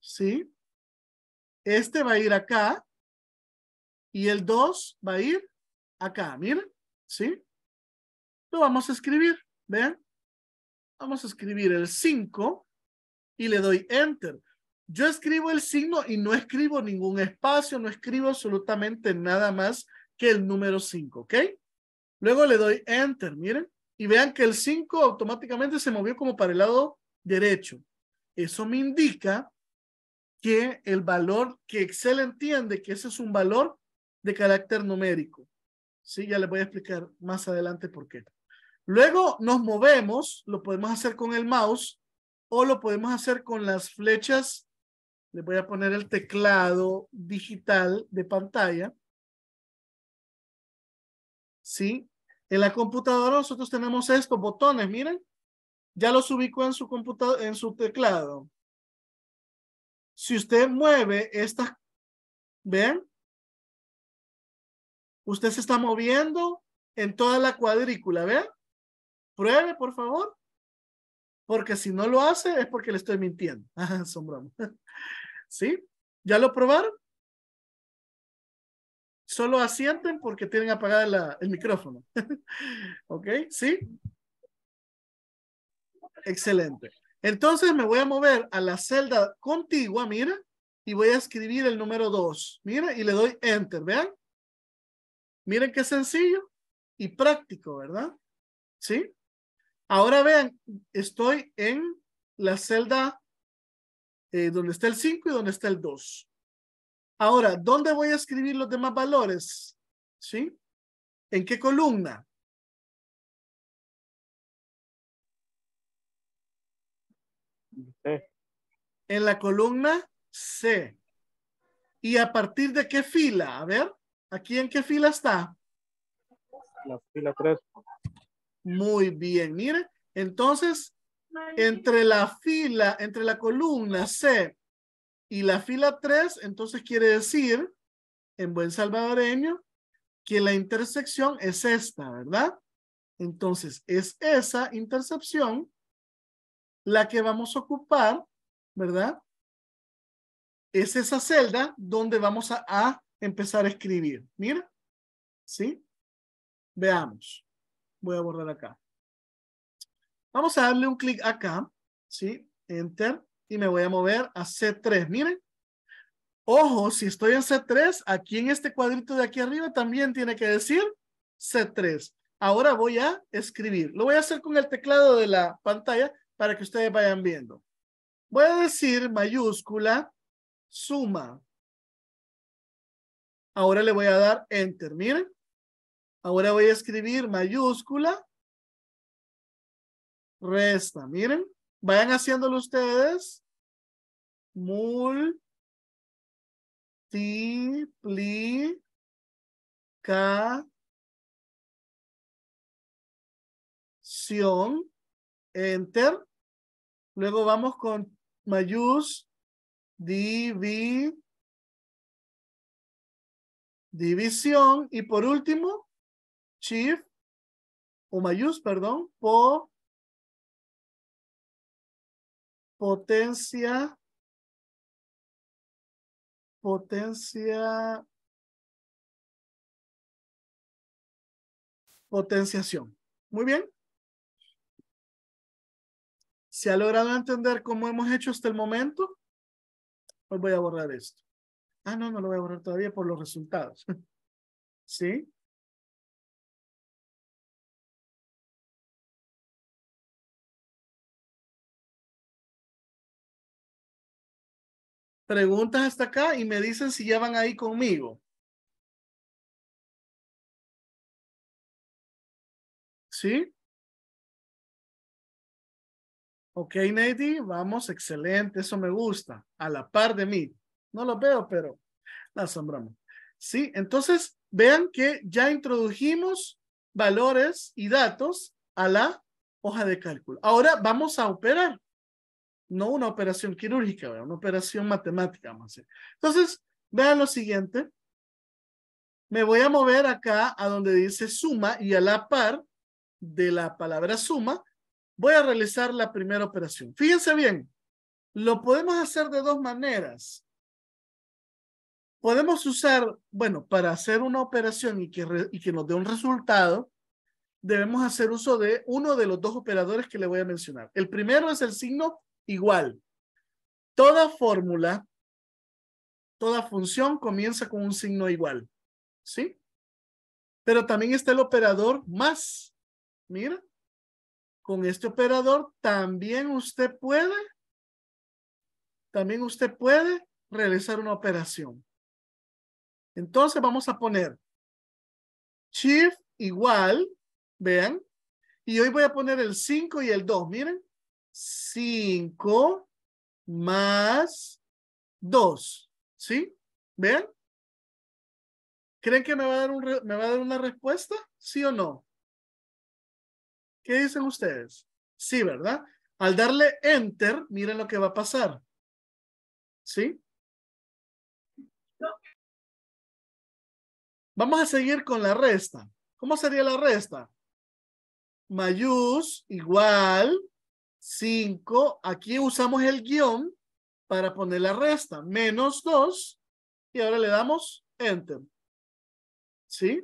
¿Sí? Este va a ir acá y el 2 va a ir acá, miren, ¿sí? Lo vamos a escribir, vean. Vamos a escribir el 5 y le doy enter. Yo escribo el signo y no escribo ningún espacio, no escribo absolutamente nada más que el número 5, ¿ok? Luego le doy enter, miren, y vean que el 5 automáticamente se movió como para el lado derecho. Eso me indica que el valor que Excel entiende que ese es un valor de carácter numérico. Sí, ya les voy a explicar más adelante por qué. Luego nos movemos, lo podemos hacer con el mouse o lo podemos hacer con las flechas. Le voy a poner el teclado digital de pantalla. ¿Sí? En la computadora nosotros tenemos estos botones, miren. Ya los ubicó en su, en su teclado. Si usted mueve estas, ¿ven? Usted se está moviendo en toda la cuadrícula, ¿Vean? Pruebe, por favor. Porque si no lo hace es porque le estoy mintiendo. Ah, Asombramos. ¿Sí? ¿Ya lo probaron? Solo asienten porque tienen apagado el micrófono. ¿Ok? ¿Sí? Excelente. Entonces me voy a mover a la celda contigua, mira, y voy a escribir el número 2. Mira, y le doy enter, vean. Miren qué sencillo y práctico, ¿verdad? ¿Sí? Ahora vean, estoy en la celda eh, donde está el 5 y donde está el 2. Ahora, ¿dónde voy a escribir los demás valores? ¿Sí? ¿En qué columna? En la columna C. ¿Y a partir de qué fila? A ver. ¿Aquí en qué fila está? La fila 3. Muy bien, mire. Entonces, entre la fila, entre la columna C y la fila 3, entonces quiere decir, en buen salvadoreño, que la intersección es esta, ¿verdad? Entonces, es esa intersección la que vamos a ocupar, ¿verdad? Es esa celda donde vamos a, a empezar a escribir. Mira, ¿sí? Veamos. Voy a borrar acá. Vamos a darle un clic acá, ¿sí? Enter, y me voy a mover a C3. Miren. Ojo, si estoy en C3, aquí en este cuadrito de aquí arriba también tiene que decir C3. Ahora voy a escribir. Lo voy a hacer con el teclado de la pantalla para que ustedes vayan viendo. Voy a decir mayúscula suma Ahora le voy a dar enter, miren. Ahora voy a escribir mayúscula. Resta, miren. Vayan haciéndolo ustedes. Multiplicación. Enter. Luego vamos con mayús. Div división y por último, shift o mayús, perdón, por potencia potencia potenciación. Muy bien. ¿Se ha logrado entender cómo hemos hecho hasta el momento? Pues voy a borrar esto. Ah, no, no lo voy a borrar todavía por los resultados. ¿Sí? Preguntas hasta acá y me dicen si ya van ahí conmigo. ¿Sí? Ok, Nady, vamos, excelente, eso me gusta, a la par de mí. No los veo, pero la asombramos. Sí, entonces vean que ya introdujimos valores y datos a la hoja de cálculo. Ahora vamos a operar. No una operación quirúrgica, una operación matemática. Vamos a hacer. Entonces, vean lo siguiente. Me voy a mover acá a donde dice suma y a la par de la palabra suma, voy a realizar la primera operación. Fíjense bien, lo podemos hacer de dos maneras podemos usar, bueno, para hacer una operación y que, que nos dé un resultado, debemos hacer uso de uno de los dos operadores que le voy a mencionar. El primero es el signo igual. Toda fórmula, toda función comienza con un signo igual, ¿sí? Pero también está el operador más. Mira, con este operador también usted puede, también usted puede realizar una operación. Entonces vamos a poner shift igual, vean, y hoy voy a poner el 5 y el 2, miren, 5 más 2, ¿sí? ¿Vean? ¿Creen que me va, a dar me va a dar una respuesta? ¿Sí o no? ¿Qué dicen ustedes? Sí, ¿verdad? Al darle enter, miren lo que va a pasar. ¿Sí? Vamos a seguir con la resta. ¿Cómo sería la resta? Mayús igual 5. Aquí usamos el guión para poner la resta. Menos 2. Y ahora le damos Enter. ¿Sí?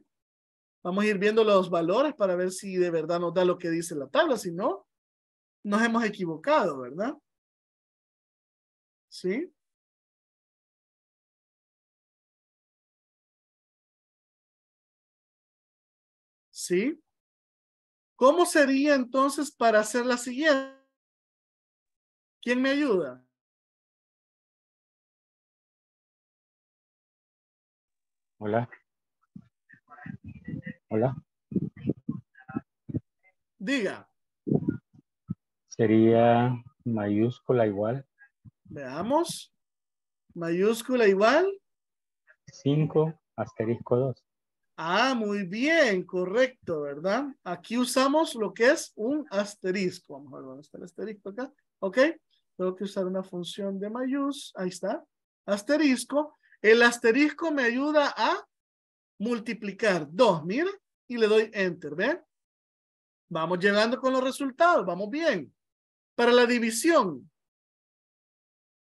Vamos a ir viendo los valores para ver si de verdad nos da lo que dice la tabla. Si no, nos hemos equivocado, ¿verdad? ¿Sí? ¿sí? ¿Cómo sería entonces para hacer la siguiente? ¿Quién me ayuda? Hola. Hola. Diga. Sería mayúscula igual. Veamos. Mayúscula igual. 5 asterisco 2. Ah, muy bien, correcto, ¿verdad? Aquí usamos lo que es un asterisco. Vamos a ver dónde está el asterisco acá. ¿Ok? Tengo que usar una función de mayús. Ahí está. Asterisco. El asterisco me ayuda a multiplicar 2, mira, y le doy enter, ¿ven? Vamos llegando con los resultados, vamos bien. Para la división,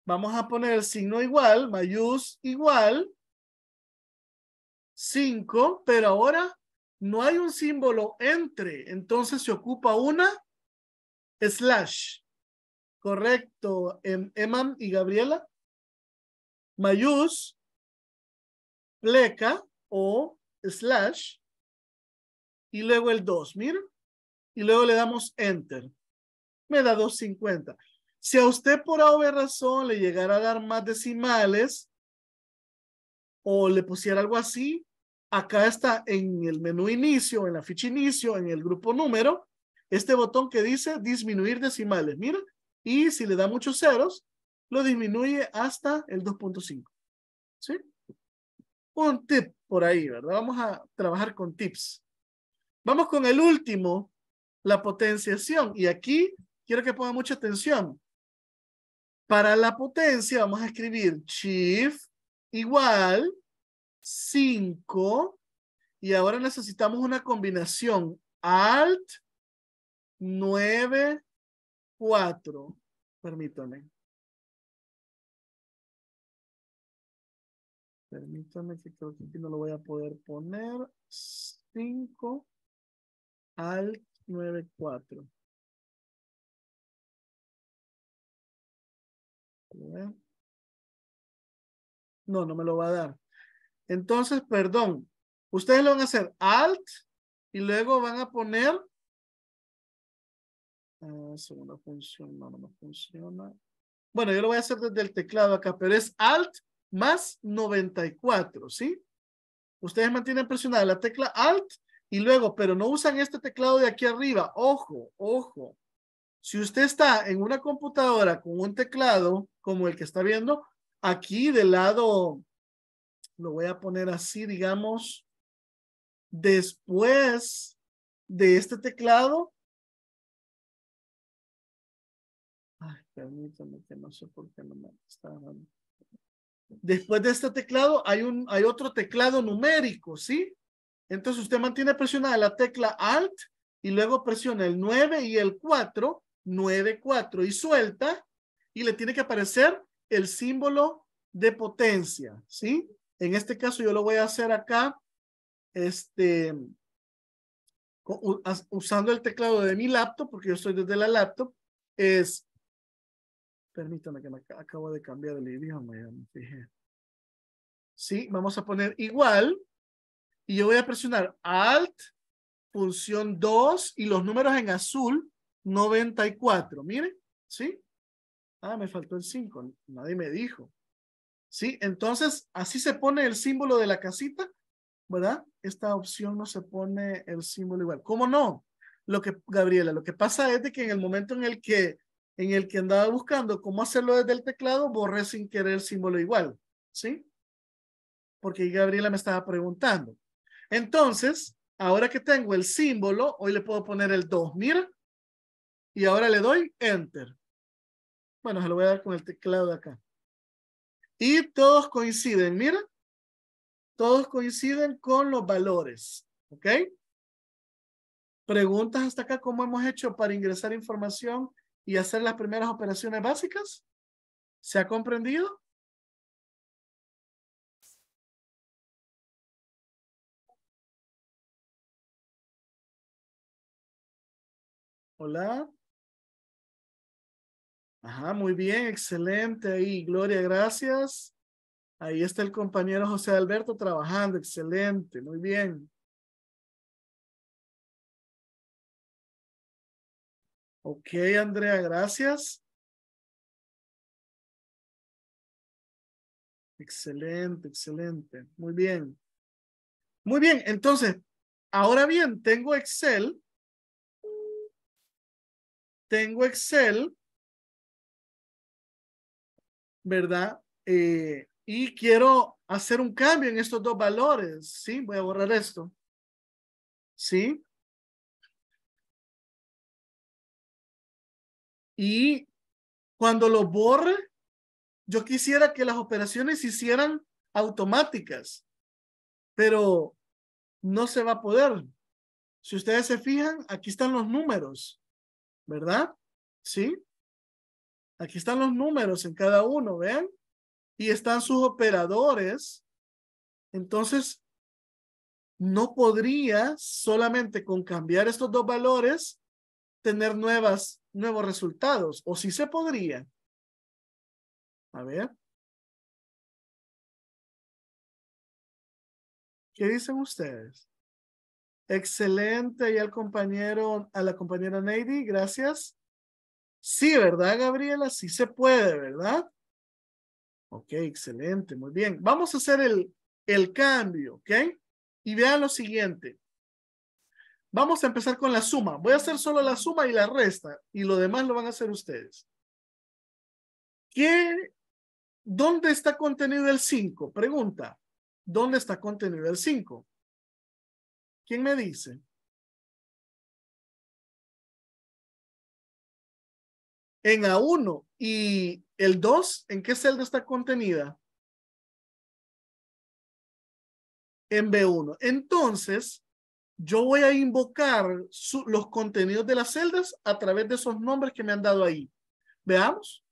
vamos a poner el signo igual, mayús igual, 5, pero ahora no hay un símbolo entre, entonces se ocupa una slash. Correcto, Emman y Gabriela. Mayús, pleca o slash. Y luego el 2, miren. Y luego le damos enter. Me da 250. Si a usted por alguna razón le llegara a dar más decimales o le pusiera algo así, Acá está en el menú inicio, en la ficha inicio, en el grupo número, este botón que dice disminuir decimales. Mira, y si le da muchos ceros, lo disminuye hasta el 2.5. ¿Sí? Un tip por ahí, ¿verdad? Vamos a trabajar con tips. Vamos con el último, la potenciación. Y aquí quiero que ponga mucha atención. Para la potencia vamos a escribir shift igual 5. Y ahora necesitamos una combinación. Alt 9, 4. Permítame. Permítame que aquí no lo voy a poder poner. 5 alt 9, 4. No, no me lo va a dar. Entonces, perdón, ustedes lo van a hacer alt y luego van a poner ah, función, no, no funciona. Bueno, yo lo voy a hacer desde el teclado acá, pero es alt más 94, ¿sí? Ustedes mantienen presionada la tecla alt y luego, pero no usan este teclado de aquí arriba. Ojo, ojo. Si usted está en una computadora con un teclado como el que está viendo, aquí del lado lo voy a poner así, digamos, después de este teclado. Ay, que no sé por qué no Después de este teclado hay, un, hay otro teclado numérico, ¿sí? Entonces usted mantiene presionada la tecla Alt y luego presiona el 9 y el 4, 9, 4 y suelta y le tiene que aparecer el símbolo de potencia, ¿sí? En este caso yo lo voy a hacer acá, este, usando el teclado de mi laptop, porque yo soy desde la laptop, es, permítame que me acabo de cambiar el idioma, Sí, vamos a poner igual, y yo voy a presionar Alt, función 2, y los números en azul, 94, miren, ¿sí? Ah, me faltó el 5, nadie me dijo. ¿sí? Entonces, así se pone el símbolo de la casita, ¿verdad? Esta opción no se pone el símbolo igual. ¿Cómo no? Lo que, Gabriela, lo que pasa es de que en el momento en el que, en el que andaba buscando cómo hacerlo desde el teclado, borré sin querer el símbolo igual, ¿sí? Porque Gabriela me estaba preguntando. Entonces, ahora que tengo el símbolo, hoy le puedo poner el 2, mira. Y ahora le doy Enter. Bueno, se lo voy a dar con el teclado de acá. Y todos coinciden, mira, todos coinciden con los valores, ¿ok? ¿Preguntas hasta acá cómo hemos hecho para ingresar información y hacer las primeras operaciones básicas? ¿Se ha comprendido? Hola. Ajá, muy bien, excelente ahí. Gloria, gracias. Ahí está el compañero José Alberto trabajando, excelente, muy bien. Ok, Andrea, gracias. Excelente, excelente. Muy bien. Muy bien, entonces, ahora bien, tengo Excel. Tengo Excel ¿verdad? Eh, y quiero hacer un cambio en estos dos valores, ¿sí? Voy a borrar esto, ¿sí? Y cuando lo borre, yo quisiera que las operaciones se hicieran automáticas, pero no se va a poder. Si ustedes se fijan, aquí están los números, ¿verdad? ¿Sí? Aquí están los números en cada uno, ¿ven? Y están sus operadores. Entonces, no podría solamente con cambiar estos dos valores tener nuevas, nuevos resultados. O sí se podría. A ver. ¿Qué dicen ustedes? Excelente. Y al compañero, a la compañera Neidy, gracias. Sí, ¿verdad, Gabriela? Sí se puede, ¿verdad? Ok, excelente, muy bien. Vamos a hacer el, el cambio, ¿ok? Y vean lo siguiente. Vamos a empezar con la suma. Voy a hacer solo la suma y la resta. Y lo demás lo van a hacer ustedes. ¿Qué, ¿Dónde está contenido el 5? Pregunta. ¿Dónde está contenido el 5? ¿Quién me dice? en A1 y el 2, ¿en qué celda está contenida? En B1. Entonces, yo voy a invocar los contenidos de las celdas a través de esos nombres que me han dado ahí. Veamos.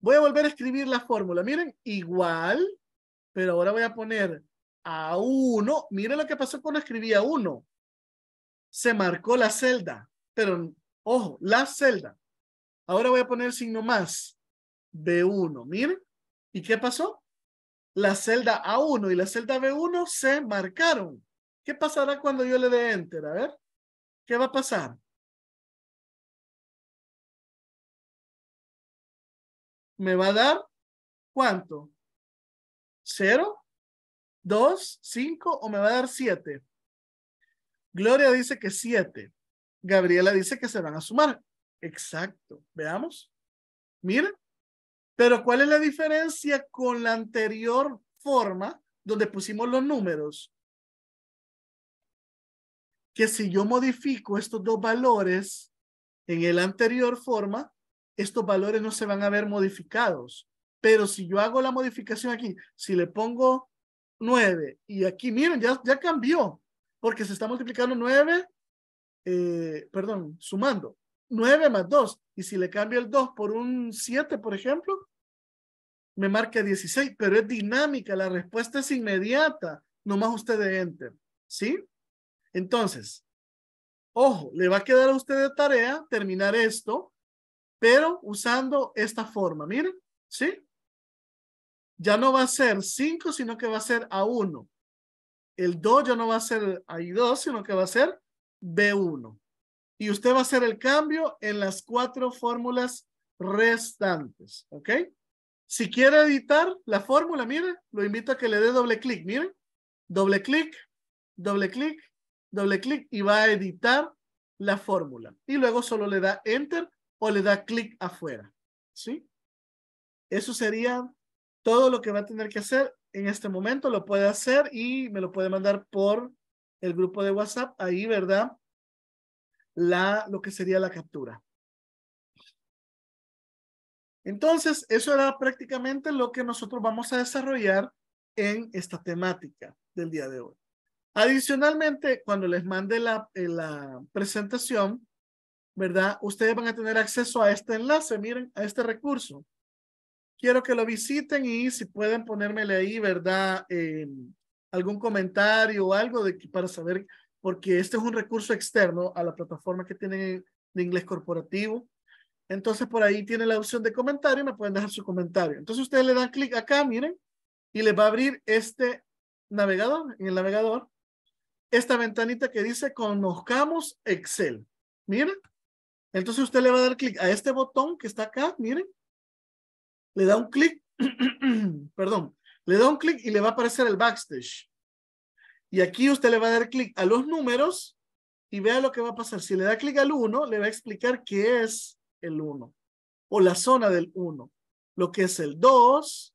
Voy a volver a escribir la fórmula. Miren, igual, pero ahora voy a poner A1. Miren lo que pasó cuando escribí A1. Se marcó la celda, pero ojo, la celda. Ahora voy a poner signo más B1. Miren. ¿Y qué pasó? La celda A1 y la celda B1 se marcaron. ¿Qué pasará cuando yo le dé enter? A ver. ¿Qué va a pasar? Me va a dar ¿cuánto? ¿Cero? ¿Dos? ¿Cinco? ¿O me va a dar siete? Gloria dice que siete. Gabriela dice que se van a sumar. Exacto. Veamos. miren, Pero ¿cuál es la diferencia con la anterior forma donde pusimos los números? Que si yo modifico estos dos valores en el anterior forma, estos valores no se van a ver modificados. Pero si yo hago la modificación aquí, si le pongo nueve y aquí, miren, ya, ya cambió, porque se está multiplicando nueve, eh, perdón, sumando. 9 más 2. Y si le cambio el 2 por un 7, por ejemplo, me marca 16, pero es dinámica, la respuesta es inmediata, nomás usted de enter, ¿sí? Entonces, ojo, le va a quedar a usted de tarea terminar esto, pero usando esta forma, miren, ¿sí? Ya no va a ser 5, sino que va a ser A1. El 2 ya no va a ser A2, sino que va a ser B1 y usted va a hacer el cambio en las cuatro fórmulas restantes, ¿ok? Si quiere editar la fórmula, mire, lo invito a que le dé doble clic, mire, doble clic, doble clic, doble clic y va a editar la fórmula. Y luego solo le da enter o le da clic afuera, ¿sí? Eso sería todo lo que va a tener que hacer en este momento, lo puede hacer y me lo puede mandar por el grupo de WhatsApp, ahí, ¿verdad? la, lo que sería la captura. Entonces, eso era prácticamente lo que nosotros vamos a desarrollar en esta temática del día de hoy. Adicionalmente, cuando les mande la, eh, la presentación, ¿verdad? Ustedes van a tener acceso a este enlace, miren, a este recurso. Quiero que lo visiten y si pueden ponérmele ahí, ¿verdad? Eh, algún comentario o algo de, para saber porque este es un recurso externo a la plataforma que tienen de inglés corporativo. Entonces por ahí tiene la opción de comentario me pueden dejar su comentario. Entonces ustedes le dan clic acá, miren, y le va a abrir este navegador, en el navegador, esta ventanita que dice conozcamos Excel. Miren, entonces usted le va a dar clic a este botón que está acá, miren, le da un clic, perdón, le da un clic y le va a aparecer el backstage. Y aquí usted le va a dar clic a los números y vea lo que va a pasar. Si le da clic al 1, le va a explicar qué es el 1 o la zona del 1, lo que es el 2,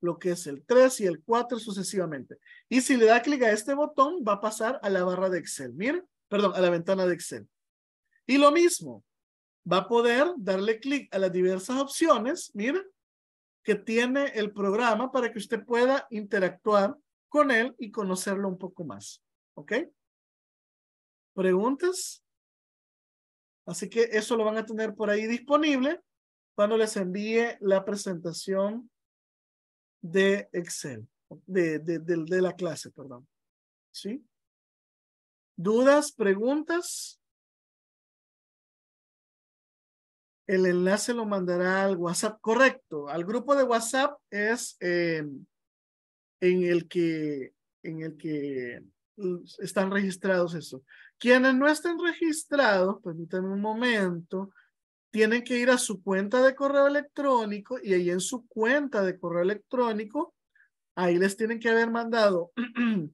lo que es el 3 y el 4 sucesivamente. Y si le da clic a este botón, va a pasar a la barra de Excel. Miren, perdón, a la ventana de Excel. Y lo mismo, va a poder darle clic a las diversas opciones, miren, que tiene el programa para que usted pueda interactuar con él y conocerlo un poco más. ¿Ok? ¿Preguntas? Así que eso lo van a tener por ahí disponible cuando les envíe la presentación de Excel, de, de, la clase, perdón. ¿Sí? ¿Dudas? ¿Preguntas? El enlace lo mandará al WhatsApp, correcto. Al grupo de WhatsApp es eh, en el que, en el que mm, están registrados eso. Quienes no estén registrados, permítanme un momento, tienen que ir a su cuenta de correo electrónico y ahí en su cuenta de correo electrónico, ahí les tienen que haber mandado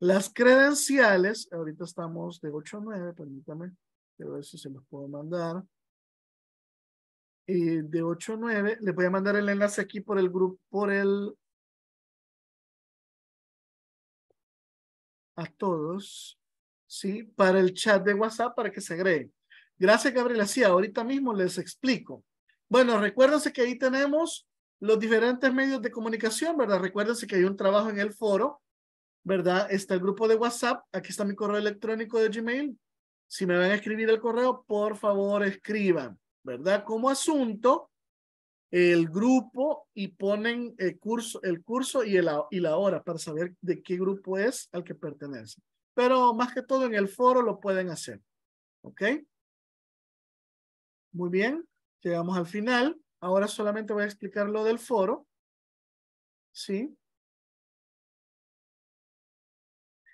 las credenciales. Ahorita estamos de 8 a 9, permítanme, a ver si se los puedo mandar. Eh, de 8 a 9, les voy a mandar el enlace aquí por el grupo, por el a todos, ¿sí? Para el chat de WhatsApp para que se agreguen. Gracias, Gabriela. Sí, ahorita mismo les explico. Bueno, recuérdense que ahí tenemos los diferentes medios de comunicación, ¿verdad? Recuérdense que hay un trabajo en el foro, ¿verdad? Está el grupo de WhatsApp, aquí está mi correo electrónico de Gmail. Si me van a escribir el correo, por favor, escriban, ¿verdad? Como asunto, el grupo y ponen el curso, el curso y, y la hora para saber de qué grupo es al que pertenece. Pero más que todo en el foro lo pueden hacer. ¿Ok? Muy bien, llegamos al final. Ahora solamente voy a explicar lo del foro. ¿Sí?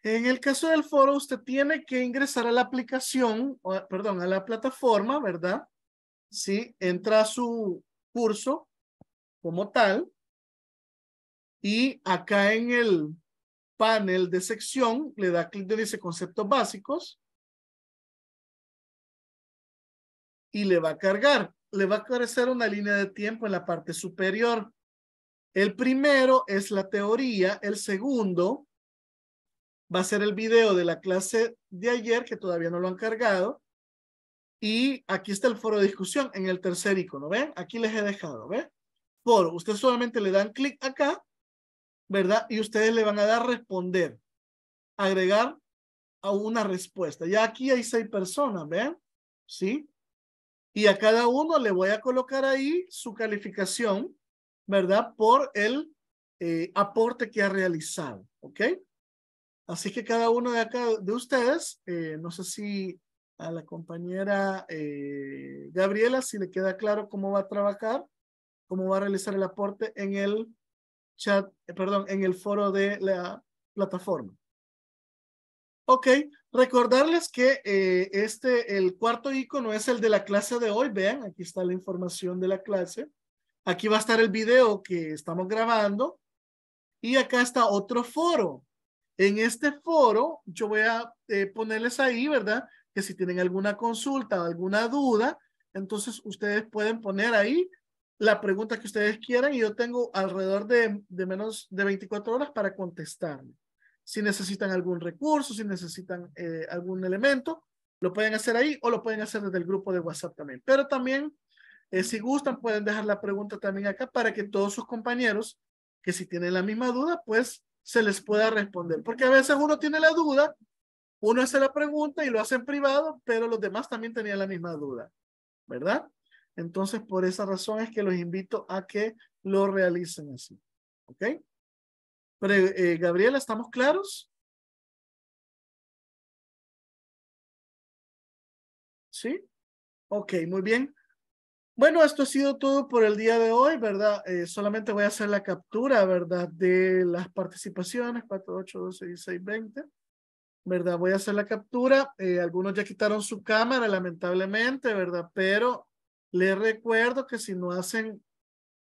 En el caso del foro, usted tiene que ingresar a la aplicación, perdón, a la plataforma, ¿verdad? Sí, entra su, curso como tal. Y acá en el panel de sección le da clic donde dice conceptos básicos. Y le va a cargar. Le va a aparecer una línea de tiempo en la parte superior. El primero es la teoría. El segundo va a ser el video de la clase de ayer que todavía no lo han cargado. Y aquí está el foro de discusión en el tercer icono, ¿ven? Aquí les he dejado, ¿ven? Foro. Ustedes solamente le dan clic acá, ¿verdad? Y ustedes le van a dar responder, agregar a una respuesta. Ya aquí hay seis personas, ¿ven? ¿Sí? Y a cada uno le voy a colocar ahí su calificación, ¿verdad? Por el eh, aporte que ha realizado, ¿ok? Así que cada uno de acá, de ustedes, eh, no sé si a la compañera eh, Gabriela si le queda claro cómo va a trabajar, cómo va a realizar el aporte en el chat, eh, perdón, en el foro de la plataforma. Ok, recordarles que eh, este, el cuarto icono es el de la clase de hoy. Vean, aquí está la información de la clase. Aquí va a estar el video que estamos grabando. Y acá está otro foro. En este foro, yo voy a ponerles ahí, ¿verdad? si tienen alguna consulta o alguna duda, entonces ustedes pueden poner ahí la pregunta que ustedes quieran y yo tengo alrededor de, de menos de 24 horas para contestarme. Si necesitan algún recurso, si necesitan eh, algún elemento, lo pueden hacer ahí o lo pueden hacer desde el grupo de WhatsApp también. Pero también, eh, si gustan, pueden dejar la pregunta también acá para que todos sus compañeros que si tienen la misma duda, pues se les pueda responder. Porque a veces uno tiene la duda uno hace la pregunta y lo hace en privado, pero los demás también tenían la misma duda, ¿verdad? Entonces, por esa razón es que los invito a que lo realicen así, ¿ok? Eh, Gabriela, ¿estamos claros? ¿Sí? Ok, muy bien. Bueno, esto ha sido todo por el día de hoy, ¿verdad? Eh, solamente voy a hacer la captura, ¿verdad? De las participaciones, 4, 8, 12, 16, 20. ¿verdad? Voy a hacer la captura. Eh, algunos ya quitaron su cámara, lamentablemente, ¿verdad? Pero les recuerdo que si no hacen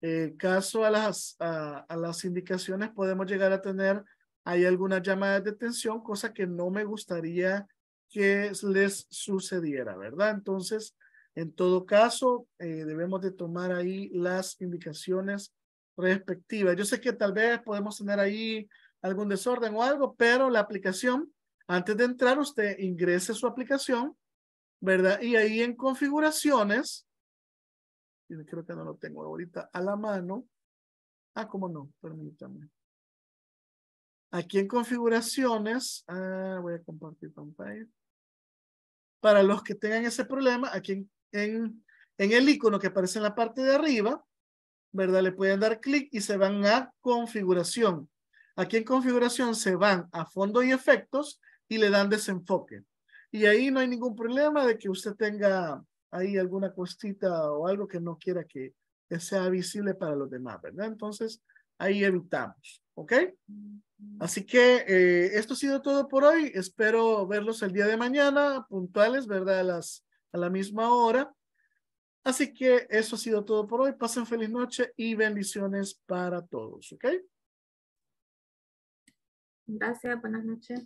eh, caso a las, a, las indicaciones, podemos llegar a tener ahí algunas llamadas de atención, cosa que no me gustaría que les sucediera, ¿verdad? Entonces, en todo caso, eh, debemos de tomar ahí las indicaciones respectivas. Yo sé que tal vez podemos tener ahí algún desorden o algo, pero la aplicación antes de entrar, usted ingrese su aplicación, ¿verdad? Y ahí en configuraciones, creo que no lo tengo ahorita a la mano. Ah, cómo no, permítame. Aquí en configuraciones, ah, voy a compartir pantalla. Para los que tengan ese problema, aquí en, el icono que aparece en la parte de arriba, ¿verdad? Le pueden dar clic y se van a configuración. Aquí en configuración se van a fondo y efectos y le dan desenfoque. Y ahí no hay ningún problema de que usted tenga ahí alguna costita o algo que no quiera que, sea visible para los demás, ¿verdad? Entonces, ahí evitamos, ¿ok? Así que eh, esto ha sido todo por hoy. Espero verlos el día de mañana, puntuales, ¿verdad? A, las, a la misma hora. Así que eso ha sido todo por hoy. Pasen feliz noche y bendiciones para todos, ¿ok? Gracias, buenas noches.